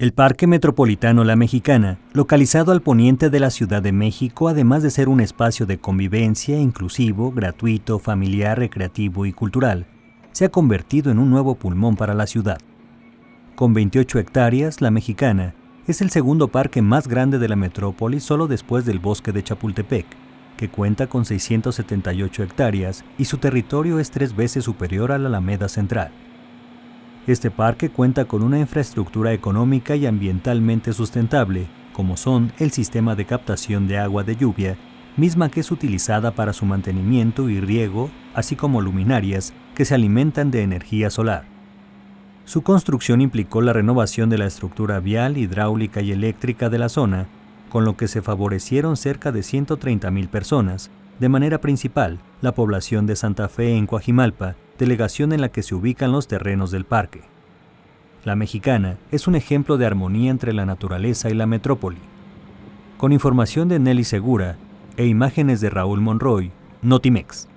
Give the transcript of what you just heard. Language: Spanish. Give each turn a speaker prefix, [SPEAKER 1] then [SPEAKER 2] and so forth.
[SPEAKER 1] El Parque Metropolitano La Mexicana, localizado al poniente de la Ciudad de México, además de ser un espacio de convivencia inclusivo, gratuito, familiar, recreativo y cultural, se ha convertido en un nuevo pulmón para la ciudad. Con 28 hectáreas, La Mexicana es el segundo parque más grande de la metrópoli solo después del bosque de Chapultepec, que cuenta con 678 hectáreas y su territorio es tres veces superior a la Alameda Central. Este parque cuenta con una infraestructura económica y ambientalmente sustentable, como son el sistema de captación de agua de lluvia, misma que es utilizada para su mantenimiento y riego, así como luminarias que se alimentan de energía solar. Su construcción implicó la renovación de la estructura vial, hidráulica y eléctrica de la zona, con lo que se favorecieron cerca de 130.000 personas, de manera principal la población de Santa Fe en Coajimalpa, delegación en la que se ubican los terrenos del parque. La mexicana es un ejemplo de armonía entre la naturaleza y la metrópoli. Con información de Nelly Segura e imágenes de Raúl Monroy, Notimex.